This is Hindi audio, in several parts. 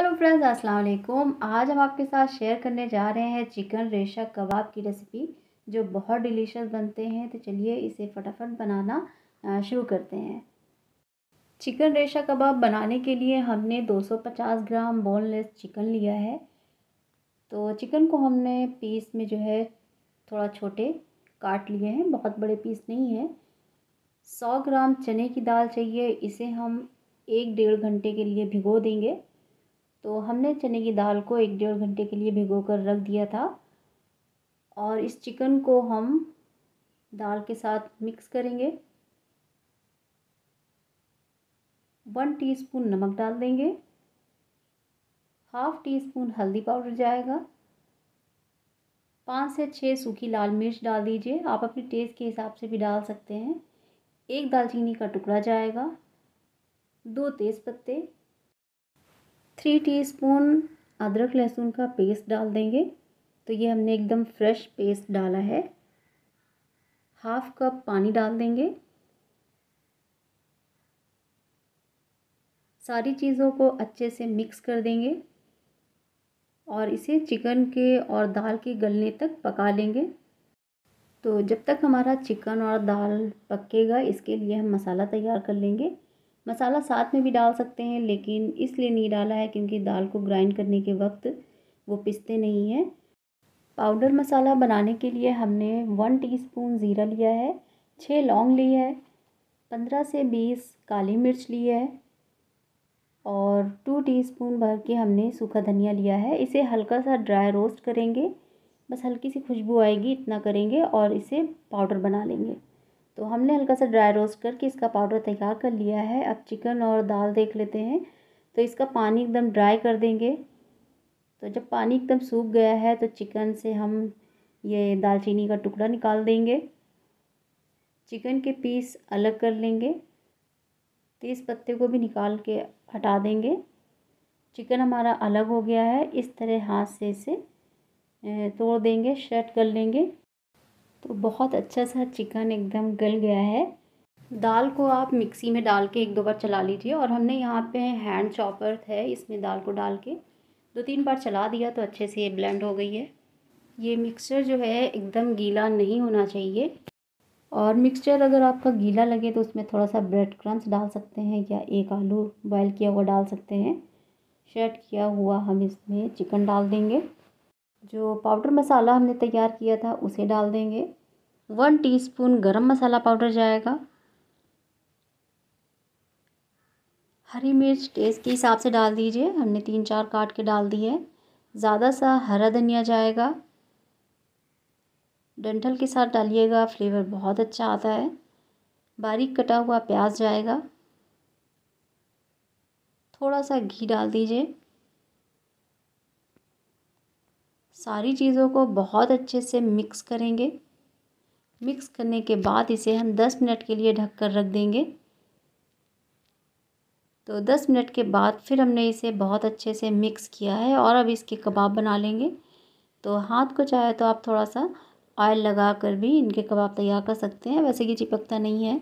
हेलो फ्रेंड्स अस्सलाम वालेकुम आज हम आपके साथ शेयर करने जा रहे हैं चिकन रेशा कबाब की रेसिपी जो बहुत डिलीशियस बनते हैं तो चलिए इसे फटाफट बनाना शुरू करते हैं चिकन रेशा कबाब बनाने के लिए हमने 250 ग्राम बोनलेस चिकन लिया है तो चिकन को हमने पीस में जो है थोड़ा छोटे काट लिए हैं बहुत बड़े पीस नहीं है सौ ग्राम चने की दाल चाहिए इसे हम एक डेढ़ घंटे के लिए भिगो देंगे तो हमने चने की दाल को एक डेढ़ घंटे के लिए भिगो कर रख दिया था और इस चिकन को हम दाल के साथ मिक्स करेंगे वन टीस्पून नमक डाल देंगे हाफ टी स्पून हल्दी पाउडर जाएगा पाँच से छः सूखी लाल मिर्च डाल दीजिए आप अपने टेस्ट के हिसाब से भी डाल सकते हैं एक दालचीनी का टुकड़ा जाएगा दो तेज़ पत्ते थ्री टीस्पून अदरक लहसुन का पेस्ट डाल देंगे तो ये हमने एकदम फ्रेश पेस्ट डाला है हाफ कप पानी डाल देंगे सारी चीज़ों को अच्छे से मिक्स कर देंगे और इसे चिकन के और दाल के गलने तक पका लेंगे तो जब तक हमारा चिकन और दाल पकेगा इसके लिए हम मसाला तैयार कर लेंगे मसाला साथ में भी डाल सकते हैं लेकिन इसलिए नहीं डाला है क्योंकि दाल को ग्राइंड करने के वक्त वो पिसते नहीं हैं पाउडर मसाला बनाने के लिए हमने वन टीस्पून ज़ीरा लिया है छः लौंग ली है पंद्रह से बीस काली मिर्च ली है और टू टीस्पून भर के हमने सूखा धनिया लिया है इसे हल्का सा ड्राई रोस्ट करेंगे बस हल्की सी खुशबू आएगी इतना करेंगे और इसे पाउडर बना लेंगे तो हमने हल्का सा ड्राई रोस्ट करके इसका पाउडर तैयार कर लिया है अब चिकन और दाल देख लेते हैं तो इसका पानी एकदम ड्राई कर देंगे तो जब पानी एकदम सूख गया है तो चिकन से हम ये दालचीनी का टुकड़ा निकाल देंगे चिकन के पीस अलग कर लेंगे तेज़ पत्ते को भी निकाल के हटा देंगे चिकन हमारा अलग हो गया है इस तरह हाथ से इसे तोड़ देंगे शर्ट कर लेंगे तो बहुत अच्छा सा चिकन एकदम गल गया है दाल को आप मिक्सी में डाल के एक दो बार चला लीजिए और हमने यहाँ पे हैंड चॉपर है इसमें दाल को डाल के दो तीन बार चला दिया तो अच्छे से ये ब्लेंड हो गई है ये मिक्सचर जो है एकदम गीला नहीं होना चाहिए और मिक्सचर अगर आपका गीला लगे तो उसमें थोड़ा सा ब्रेड क्रम्स डाल सकते हैं या एक आलू बॉयल किया हुआ डाल सकते हैं शर्ट किया हुआ हम इसमें चिकन डाल देंगे जो पाउडर मसाला हमने तैयार किया था उसे डाल देंगे वन टीस्पून गरम मसाला पाउडर जाएगा हरी मिर्च टेस्ट के हिसाब से डाल दीजिए हमने तीन चार काट के डाल दी है ज़्यादा सा हरा धनिया जाएगा डंठल के साथ डालिएगा फ्लेवर बहुत अच्छा आता है बारीक कटा हुआ प्याज जाएगा थोड़ा सा घी डाल दीजिए सारी चीज़ों को बहुत अच्छे से मिक्स करेंगे मिक्स करने के बाद इसे हम दस मिनट के लिए ढक कर रख देंगे तो दस मिनट के बाद फिर हमने इसे बहुत अच्छे से मिक्स किया है और अब इसके कबाब बना लेंगे तो हाथ को चाहे तो आप थोड़ा सा ऑयल लगा कर भी इनके कबाब तैयार कर सकते हैं वैसे कि चिपकता नहीं है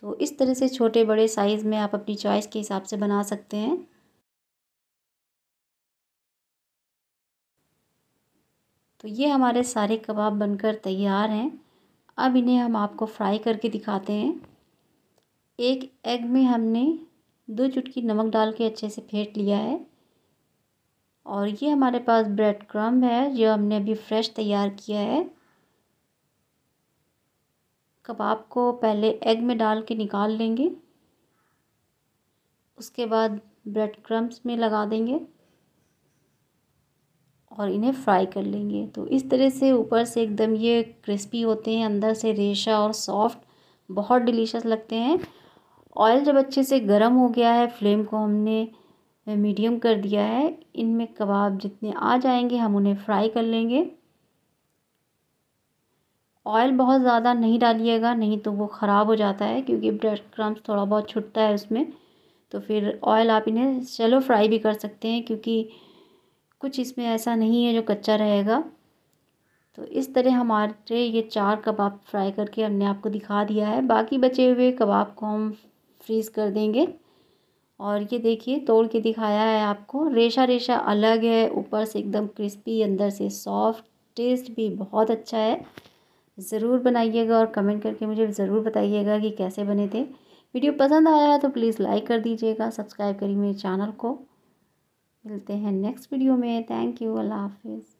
तो इस तरह से छोटे बड़े साइज़ में आप अपनी चॉइस के हिसाब से बना सकते हैं तो ये हमारे सारे कबाब बनकर तैयार हैं अब इन्हें हम आपको फ्राई करके दिखाते हैं एक एग में हमने दो चुटकी नमक डाल के अच्छे से फेंट लिया है और ये हमारे पास ब्रेड क्रम है जो हमने अभी फ्रेश तैयार किया है कबाब को पहले एग में डाल के निकाल लेंगे उसके बाद ब्रेड क्रम्स में लगा देंगे और इन्हें फ्राई कर लेंगे तो इस तरह से ऊपर से एकदम ये क्रिस्पी होते हैं अंदर से रेशा और सॉफ्ट बहुत डिलीशियस लगते हैं ऑयल जब अच्छे से गर्म हो गया है फ्लेम को हमने मीडियम कर दिया है इनमें कबाब जितने आ जाएंगे हम उन्हें फ्राई कर लेंगे ऑयल बहुत ज़्यादा नहीं डालिएगा नहीं तो वो ख़राब हो जाता है क्योंकि ब्रेड क्रम्स थोड़ा बहुत छुटता है उसमें तो फिर ऑयल आप इन्हें चलो फ्राई भी कर सकते हैं क्योंकि कुछ इसमें ऐसा नहीं है जो कच्चा रहेगा तो इस तरह हमारे ये चार कबाब फ्राई करके हमने आपको दिखा दिया है बाकी बचे हुए कबाब को हम फ्रीज़ कर देंगे और ये देखिए तोड़ के दिखाया है आपको रेशा रेशा अलग है ऊपर से एकदम क्रिस्पी अंदर से सॉफ्ट टेस्ट भी बहुत अच्छा है ज़रूर बनाइएगा और कमेंट करके मुझे ज़रूर बताइएगा कि कैसे बने थे वीडियो पसंद आया है तो प्लीज़ लाइक कर दीजिएगा सब्सक्राइब करिए मेरे चैनल को मिलते हैं नेक्स्ट वीडियो में थैंक यू अल्लाह हाफिज़